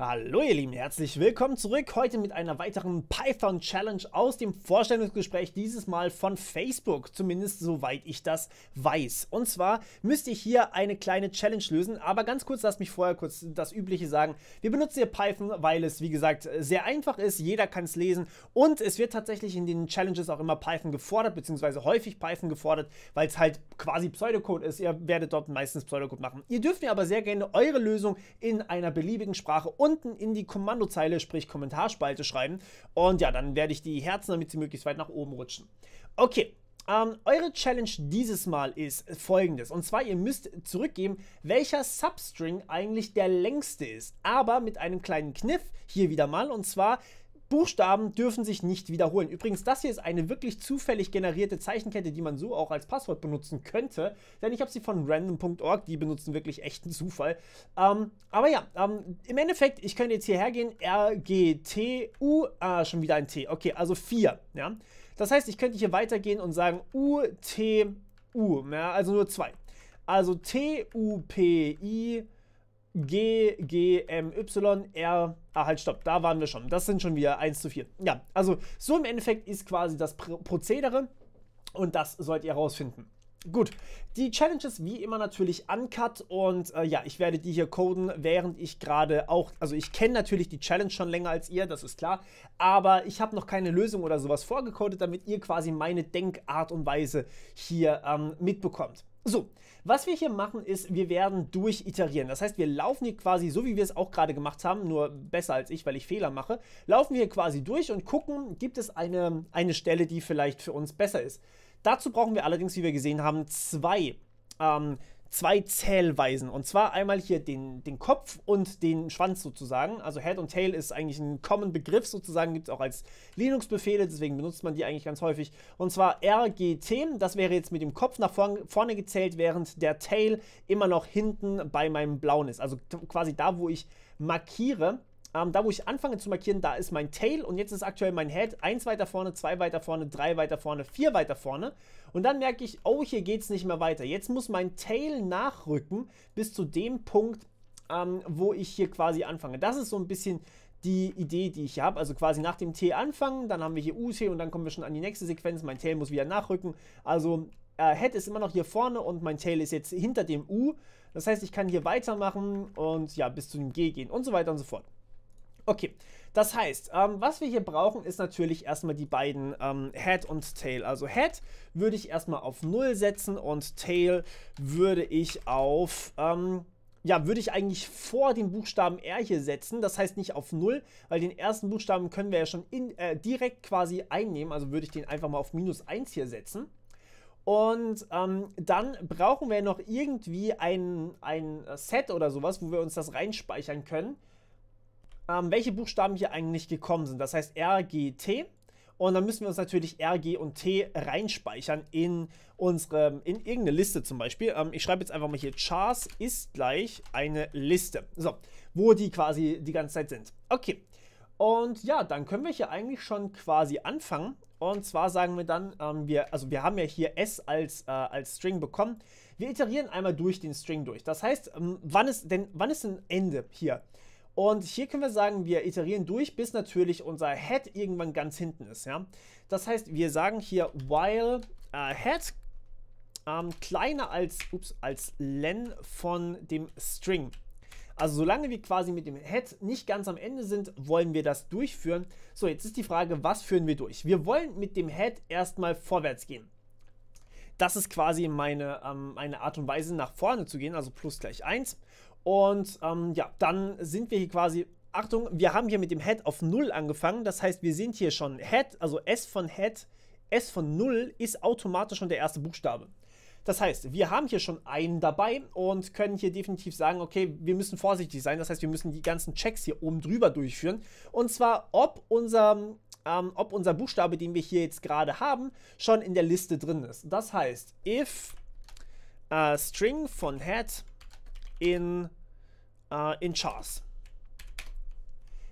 Hallo ihr Lieben, herzlich willkommen zurück. Heute mit einer weiteren Python Challenge aus dem Vorstellungsgespräch, dieses Mal von Facebook, zumindest soweit ich das weiß. Und zwar müsste ich hier eine kleine Challenge lösen, aber ganz kurz, lasst mich vorher kurz das Übliche sagen. Wir benutzen hier Python, weil es, wie gesagt, sehr einfach ist, jeder kann es lesen und es wird tatsächlich in den Challenges auch immer Python gefordert, beziehungsweise häufig Python gefordert, weil es halt quasi Pseudocode ist. Ihr werdet dort meistens Pseudocode machen. Ihr dürft mir aber sehr gerne eure Lösung in einer beliebigen Sprache und unten in die Kommandozeile, sprich Kommentarspalte schreiben. Und ja, dann werde ich die Herzen, damit sie möglichst weit nach oben rutschen. Okay, ähm, eure Challenge dieses Mal ist folgendes. Und zwar, ihr müsst zurückgeben, welcher Substring eigentlich der längste ist. Aber mit einem kleinen Kniff, hier wieder mal. Und zwar, Buchstaben dürfen sich nicht wiederholen. Übrigens, das hier ist eine wirklich zufällig generierte Zeichenkette, die man so auch als Passwort benutzen könnte, denn ich habe sie von random.org, die benutzen wirklich echten Zufall. Ähm, aber ja, ähm, im Endeffekt, ich könnte jetzt hierher gehen, R, G, T, U, ah, schon wieder ein T, okay, also 4, ja. Das heißt, ich könnte hier weitergehen und sagen U, T, U, ja, also nur 2. Also T, U, P, I, U. G, G, M, Y, R. Ah, halt, stopp, da waren wir schon. Das sind schon wieder 1 zu 4. Ja, also so im Endeffekt ist quasi das Prozedere und das sollt ihr rausfinden. Gut, die Challenges wie immer natürlich uncut und äh, ja, ich werde die hier coden, während ich gerade auch, also ich kenne natürlich die Challenge schon länger als ihr, das ist klar, aber ich habe noch keine Lösung oder sowas vorgecodet, damit ihr quasi meine Denkart und Weise hier ähm, mitbekommt. So, was wir hier machen ist, wir werden durchiterieren. Das heißt, wir laufen hier quasi, so wie wir es auch gerade gemacht haben, nur besser als ich, weil ich Fehler mache, laufen wir quasi durch und gucken, gibt es eine, eine Stelle, die vielleicht für uns besser ist. Dazu brauchen wir allerdings, wie wir gesehen haben, zwei ähm, zwei Zählweisen. Und zwar einmal hier den, den Kopf und den Schwanz sozusagen. Also Head und Tail ist eigentlich ein common Begriff sozusagen, gibt es auch als Linux-Befehle, deswegen benutzt man die eigentlich ganz häufig. Und zwar RGT, das wäre jetzt mit dem Kopf nach vorn, vorne gezählt, während der Tail immer noch hinten bei meinem Blauen ist. Also quasi da, wo ich markiere. Ähm, da, wo ich anfange zu markieren, da ist mein Tail und jetzt ist aktuell mein Head. Eins weiter vorne, zwei weiter vorne, drei weiter vorne, vier weiter vorne. Und dann merke ich, oh, hier geht es nicht mehr weiter. Jetzt muss mein Tail nachrücken bis zu dem Punkt, ähm, wo ich hier quasi anfange. Das ist so ein bisschen die Idee, die ich hier habe. Also quasi nach dem T anfangen, dann haben wir hier UT und dann kommen wir schon an die nächste Sequenz. Mein Tail muss wieder nachrücken. Also äh, Head ist immer noch hier vorne und mein Tail ist jetzt hinter dem U. Das heißt, ich kann hier weitermachen und ja, bis zu dem G gehen und so weiter und so fort. Okay, das heißt, ähm, was wir hier brauchen, ist natürlich erstmal die beiden ähm, Head und Tail. Also Head würde ich erstmal auf 0 setzen und Tail würde ich auf... Ähm, ja, würde ich eigentlich vor dem Buchstaben R hier setzen. Das heißt nicht auf 0, weil den ersten Buchstaben können wir ja schon in, äh, direkt quasi einnehmen. Also würde ich den einfach mal auf minus 1 hier setzen. Und ähm, dann brauchen wir noch irgendwie ein, ein Set oder sowas, wo wir uns das reinspeichern können ähm, welche Buchstaben hier eigentlich gekommen sind. Das heißt R, G, T. Und dann müssen wir uns natürlich R, G und T reinspeichern in unsere, in irgendeine Liste zum Beispiel. Ähm, ich schreibe jetzt einfach mal hier, Chars ist gleich eine Liste. So, wo die quasi die ganze Zeit sind. Okay. Und ja, dann können wir hier eigentlich schon quasi anfangen. Und zwar sagen wir dann, ähm, wir, also wir haben ja hier S als, äh, als String bekommen. Wir iterieren einmal durch den String durch. Das heißt, ähm, wann, ist denn, wann ist ein Ende hier? Und hier können wir sagen, wir iterieren durch, bis natürlich unser Head irgendwann ganz hinten ist. Ja? Das heißt, wir sagen hier while äh, Head ähm, kleiner als, ups, als len von dem String. Also solange wir quasi mit dem Head nicht ganz am Ende sind, wollen wir das durchführen. So, jetzt ist die Frage, was führen wir durch? Wir wollen mit dem Head erstmal vorwärts gehen. Das ist quasi meine, ähm, meine Art und Weise, nach vorne zu gehen, also plus gleich 1. Und ähm, ja, dann sind wir hier quasi Achtung, wir haben hier mit dem Head auf 0 angefangen. Das heißt, wir sind hier schon Head, also S von Head, S von 0 ist automatisch schon der erste Buchstabe. Das heißt, wir haben hier schon einen dabei und können hier definitiv sagen, okay, wir müssen vorsichtig sein. Das heißt, wir müssen die ganzen Checks hier oben drüber durchführen. Und zwar, ob unser, ähm, ob unser Buchstabe, den wir hier jetzt gerade haben, schon in der Liste drin ist. Das heißt, if äh, String von Head in, äh, in Chars.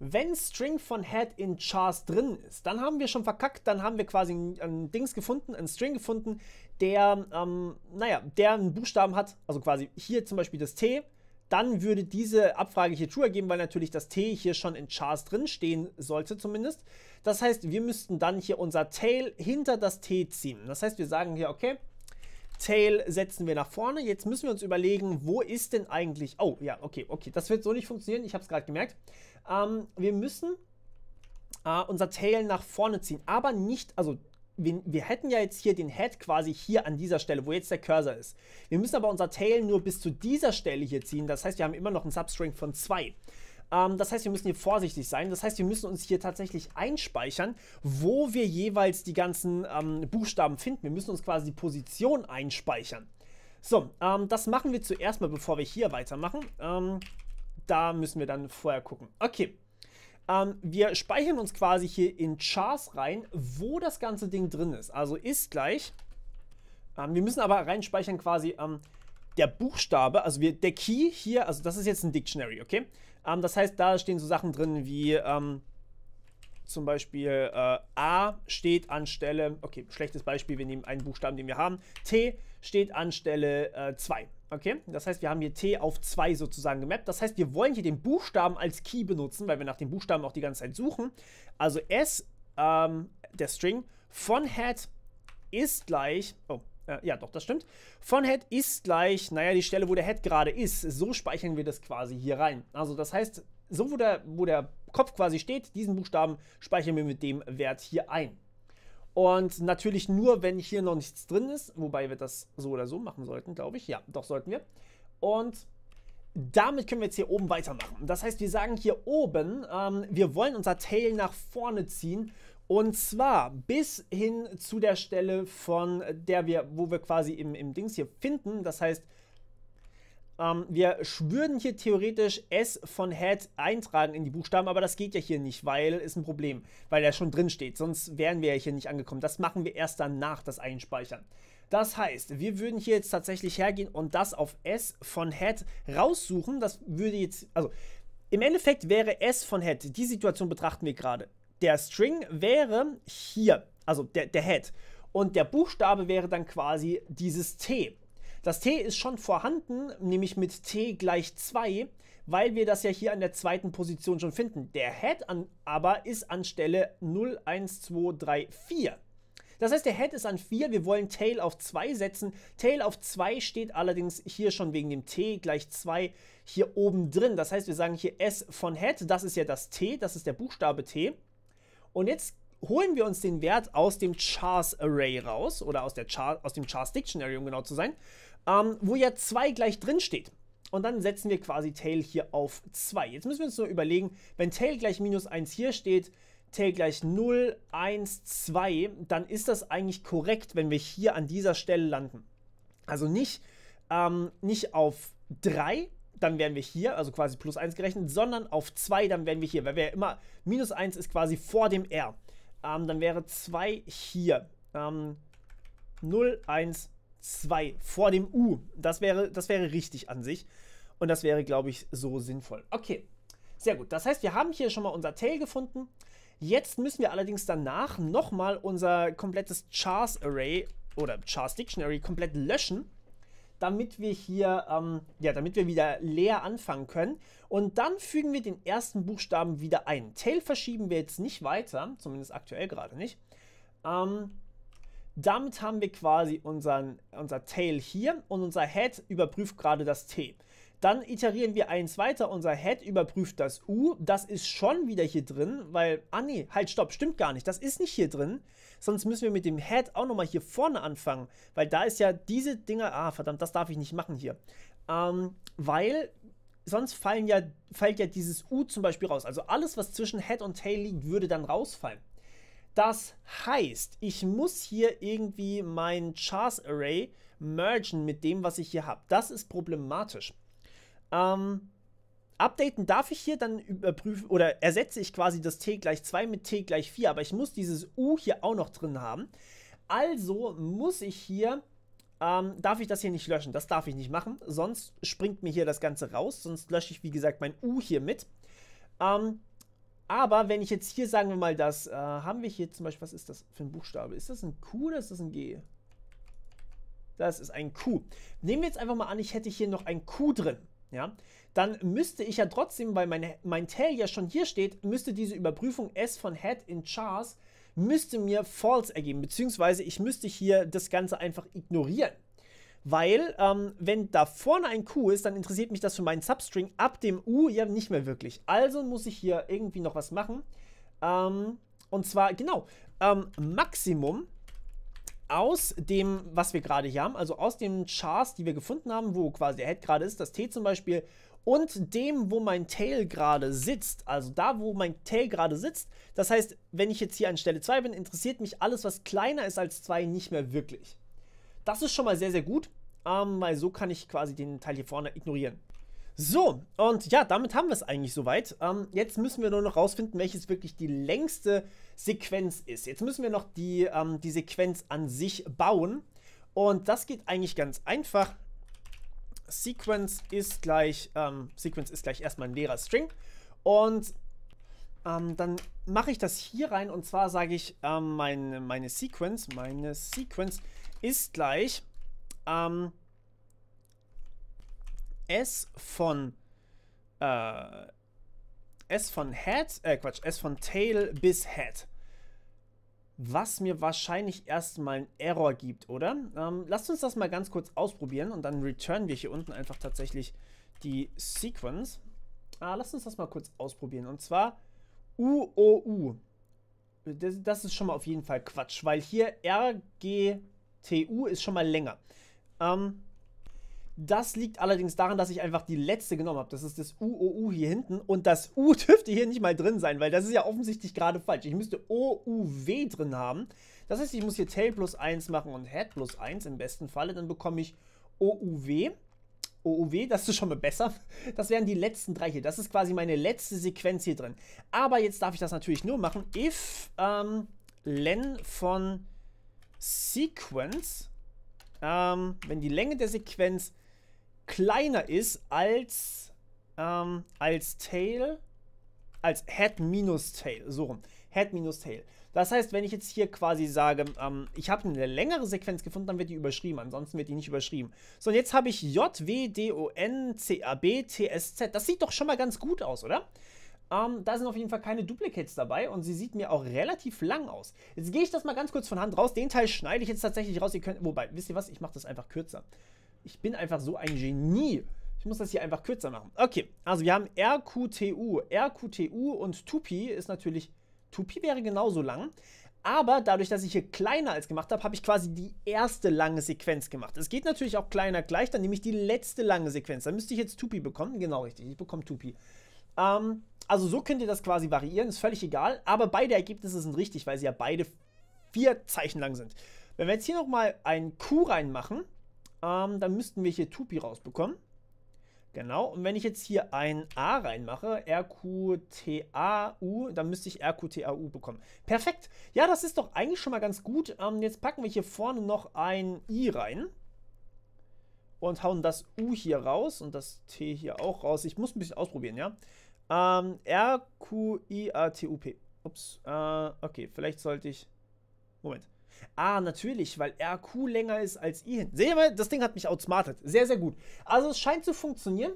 Wenn String von Head in Chars drin ist, dann haben wir schon verkackt, dann haben wir quasi ein, ein Dings gefunden, einen String gefunden, der, ähm, naja, der einen Buchstaben hat, also quasi hier zum Beispiel das T, dann würde diese Abfrage hier true ergeben, weil natürlich das T hier schon in Chars drin stehen sollte zumindest. Das heißt, wir müssten dann hier unser Tail hinter das T ziehen. Das heißt, wir sagen hier, okay, Tail setzen wir nach vorne. Jetzt müssen wir uns überlegen, wo ist denn eigentlich... Oh, ja, okay, okay. Das wird so nicht funktionieren. Ich habe es gerade gemerkt. Ähm, wir müssen äh, unser Tail nach vorne ziehen. Aber nicht... Also, wir, wir, hätten ja jetzt hier den Head quasi hier an dieser Stelle, wo jetzt der Cursor ist. Wir müssen aber unser Tail nur bis zu dieser Stelle hier ziehen. Das heißt, wir haben immer noch einen Substring von 2. Ähm, das heißt, wir müssen hier vorsichtig sein. Das heißt, wir müssen uns hier tatsächlich einspeichern, wo wir jeweils die ganzen ähm, Buchstaben finden. Wir müssen uns quasi die Position einspeichern. So, ähm, das machen wir zuerst mal, bevor wir hier weitermachen. Ähm, da müssen wir dann vorher gucken. Okay. Ähm, wir speichern uns quasi hier in Chars rein, wo das ganze Ding drin ist. Also ist gleich. Ähm, wir müssen aber reinspeichern quasi der Buchstabe, also wir, der Key hier, also das ist jetzt ein Dictionary, okay? Ähm, das heißt, da stehen so Sachen drin wie ähm, zum Beispiel äh, A steht anstelle, okay, schlechtes Beispiel, wir nehmen einen Buchstaben, den wir haben. T steht anstelle 2. Äh, okay, das heißt, wir haben hier T auf 2 sozusagen gemappt. Das heißt, wir wollen hier den Buchstaben als Key benutzen, weil wir nach den Buchstaben auch die ganze Zeit suchen. Also S, ähm, der String von Hat ist gleich, oh, äh, ja, doch, das stimmt. Von Head ist gleich, naja, die Stelle, wo der Head gerade ist. So speichern wir das quasi hier rein. Also das heißt, so wo der, wo der Kopf quasi steht, diesen Buchstaben speichern wir mit dem Wert hier ein. Und natürlich nur, wenn hier noch nichts drin ist, wobei wir das so oder so machen sollten, glaube ich. Ja, doch sollten wir. Und damit können wir jetzt hier oben weitermachen. Das heißt, wir sagen hier oben, ähm, wir wollen unser Tail nach vorne ziehen und zwar bis hin zu der Stelle, von der wir, wo wir quasi im, im Dings hier finden. Das heißt, ähm, wir würden hier theoretisch S von Head eintragen in die Buchstaben, aber das geht ja hier nicht, weil ist ein Problem, weil er schon drin steht. Sonst wären wir ja hier nicht angekommen. Das machen wir erst danach, das Einspeichern. Das heißt, wir würden hier jetzt tatsächlich hergehen und das auf S von Head raussuchen. Das würde jetzt, also im Endeffekt wäre S von Head, die Situation betrachten wir gerade der String wäre hier, also der, der Head. Und der Buchstabe wäre dann quasi dieses T. Das T ist schon vorhanden, nämlich mit T gleich 2, weil wir das ja hier an der zweiten Position schon finden. Der Head an, aber ist an Stelle 0, 1, 2, 3, 4. Das heißt, der Head ist an 4, wir wollen Tail auf 2 setzen. Tail auf 2 steht allerdings hier schon wegen dem T gleich 2 hier oben drin. Das heißt, wir sagen hier S von Head, das ist ja das T, das ist der Buchstabe T. Und jetzt holen wir uns den Wert aus dem Chars Array raus oder aus, der Char aus dem Chars Dictionary, um genau zu sein, ähm, wo ja 2 gleich drin steht. Und dann setzen wir quasi tail hier auf 2. Jetzt müssen wir uns nur überlegen, wenn tail gleich minus 1 hier steht, tail gleich 0, 1, 2, dann ist das eigentlich korrekt, wenn wir hier an dieser Stelle landen. Also nicht, ähm, nicht auf 3, dann wären wir hier, also quasi plus 1 gerechnet, sondern auf 2, dann wären wir hier, weil wir ja immer, minus 1 ist quasi vor dem R. Ähm, dann wäre 2 hier. Ähm, 0, 1, 2 vor dem U. Das wäre, das wäre richtig an sich. Und das wäre, glaube ich, so sinnvoll. Okay, sehr gut. Das heißt, wir haben hier schon mal unser Tail gefunden. Jetzt müssen wir allerdings danach nochmal unser komplettes Chars Array oder Chars Dictionary komplett löschen damit wir hier, ähm, ja, damit wir wieder leer anfangen können. Und dann fügen wir den ersten Buchstaben wieder ein. Tail verschieben wir jetzt nicht weiter, zumindest aktuell gerade nicht. Ähm, damit haben wir quasi unseren, unser Tail hier und unser Head überprüft gerade das T. Dann iterieren wir eins weiter. Unser Head überprüft das U. Das ist schon wieder hier drin, weil, ah nee, halt, stopp, stimmt gar nicht. Das ist nicht hier drin. Sonst müssen wir mit dem Head auch nochmal hier vorne anfangen, weil da ist ja diese Dinger, ah, verdammt, das darf ich nicht machen hier. Ähm, weil sonst fallen ja, fällt ja dieses U zum Beispiel raus. Also alles, was zwischen Head und Tail liegt, würde dann rausfallen. Das heißt, ich muss hier irgendwie mein Chars Array mergen mit dem, was ich hier habe. Das ist problematisch. Ähm, updaten darf ich hier, dann überprüfen oder ersetze ich quasi das t gleich 2 mit t gleich 4, aber ich muss dieses u hier auch noch drin haben. Also muss ich hier, ähm, darf ich das hier nicht löschen, das darf ich nicht machen, sonst springt mir hier das Ganze raus, sonst lösche ich wie gesagt mein u hier mit. Ähm, aber wenn ich jetzt hier, sagen wir mal, das äh, haben wir hier zum Beispiel, was ist das für ein Buchstabe? Ist das ein Q oder ist das ein G? Das ist ein Q. Nehmen wir jetzt einfach mal an, ich hätte hier noch ein Q drin ja, dann müsste ich ja trotzdem, weil mein, mein Tail ja schon hier steht, müsste diese Überprüfung S von Head in Chars, müsste mir False ergeben, beziehungsweise ich müsste hier das Ganze einfach ignorieren. Weil, ähm, wenn da vorne ein Q ist, dann interessiert mich das für meinen Substring ab dem U ja nicht mehr wirklich. Also muss ich hier irgendwie noch was machen. Ähm, und zwar, genau, ähm, Maximum aus dem, was wir gerade hier haben, also aus den Chars, die wir gefunden haben, wo quasi der Head gerade ist, das T zum Beispiel, und dem, wo mein Tail gerade sitzt, also da, wo mein Tail gerade sitzt. Das heißt, wenn ich jetzt hier an Stelle 2 bin, interessiert mich alles, was kleiner ist als 2, nicht mehr wirklich. Das ist schon mal sehr, sehr gut, ähm, weil so kann ich quasi den Teil hier vorne ignorieren. So, und ja, damit haben wir es eigentlich soweit. Ähm, jetzt müssen wir nur noch rausfinden, welches wirklich die längste Sequenz ist. Jetzt müssen wir noch die, ähm, die Sequenz an sich bauen. Und das geht eigentlich ganz einfach. Sequence ist gleich, ähm, Sequence ist gleich erstmal ein leerer String. Und ähm, dann mache ich das hier rein. Und zwar sage ich, ähm, meine, meine Sequence, meine Sequence ist gleich, ähm, S von äh, S von Head, äh Quatsch, S von Tail bis Head. Was mir wahrscheinlich erstmal einen Error gibt, oder? Ähm, lasst uns das mal ganz kurz ausprobieren und dann returnen wir hier unten einfach tatsächlich die Sequence. Ah, lasst uns das mal kurz ausprobieren. Und zwar UOU. Das, das ist schon mal auf jeden Fall Quatsch, weil hier RGTU ist schon mal länger. Ähm, das liegt allerdings daran, dass ich einfach die letzte genommen habe. Das ist das UOU hier hinten. Und das U dürfte hier nicht mal drin sein, weil das ist ja offensichtlich gerade falsch. Ich müsste OUW drin haben. Das heißt, ich muss hier Tail plus 1 machen und Head plus 1 im besten Falle. Dann bekomme ich OUW. OUW, das ist schon mal besser. Das wären die letzten drei hier. Das ist quasi meine letzte Sequenz hier drin. Aber jetzt darf ich das natürlich nur machen, if ähm, len von Sequence, ähm, wenn die Länge der Sequenz kleiner ist als, ähm, als Tail, als Head minus Tail, so rum. Head minus Tail. Das heißt, wenn ich jetzt hier quasi sage, ähm, ich habe eine längere Sequenz gefunden, dann wird die überschrieben. Ansonsten wird die nicht überschrieben. So, und jetzt habe ich J, W, D, O, N, C, A, B, T, S, Z. Das sieht doch schon mal ganz gut aus, oder? Ähm, da sind auf jeden Fall keine Duplicates dabei und sie sieht mir auch relativ lang aus. Jetzt gehe ich das mal ganz kurz von Hand raus. Den Teil schneide ich jetzt tatsächlich raus. Ihr könnt, wobei, wisst ihr was? Ich mache das einfach kürzer. Ich bin einfach so ein Genie. Ich muss das hier einfach kürzer machen. Okay, also wir haben RQTU. RQTU und Tupi ist natürlich... Tupi wäre genauso lang. Aber dadurch, dass ich hier kleiner als gemacht habe, habe ich quasi die erste lange Sequenz gemacht. Es geht natürlich auch kleiner gleich, dann nehme ich die letzte lange Sequenz. Dann müsste ich jetzt Tupi bekommen. Genau richtig, ich bekomme Tupi. Ähm, also so könnt ihr das quasi variieren, ist völlig egal. Aber beide Ergebnisse sind richtig, weil sie ja beide vier Zeichen lang sind. Wenn wir jetzt hier nochmal ein Q reinmachen, ähm, dann müssten wir hier Tupi rausbekommen. Genau, und wenn ich jetzt hier ein A reinmache, RQTAU, dann müsste ich RQTAU bekommen. Perfekt. Ja, das ist doch eigentlich schon mal ganz gut. Ähm, jetzt packen wir hier vorne noch ein I rein. Und hauen das U hier raus und das T hier auch raus. Ich muss ein bisschen ausprobieren, ja. Ähm, RQIATUP. Ups, äh, okay, vielleicht sollte ich... Moment. Ah, natürlich, weil RQ länger ist als I hinten. Seht ihr mal, das Ding hat mich outsmartet. Sehr, sehr gut. Also es scheint zu funktionieren.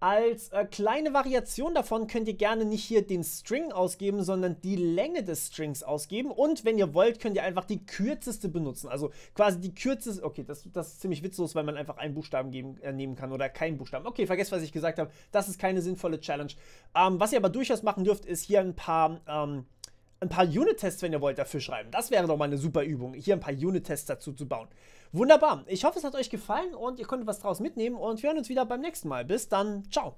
Als äh, kleine Variation davon könnt ihr gerne nicht hier den String ausgeben, sondern die Länge des Strings ausgeben. Und wenn ihr wollt, könnt ihr einfach die kürzeste benutzen. Also quasi die kürzeste. Okay, das, das ist ziemlich witzlos, weil man einfach einen Buchstaben geben, äh, nehmen kann oder keinen Buchstaben. Okay, vergesst, was ich gesagt habe. Das ist keine sinnvolle Challenge. Ähm, was ihr aber durchaus machen dürft, ist hier ein paar. Ähm, ein paar Unit-Tests, wenn ihr wollt, dafür schreiben. Das wäre doch mal eine super Übung, hier ein paar Unit-Tests dazu zu bauen. Wunderbar. Ich hoffe, es hat euch gefallen und ihr konntet was draus mitnehmen und wir hören uns wieder beim nächsten Mal. Bis dann. Ciao.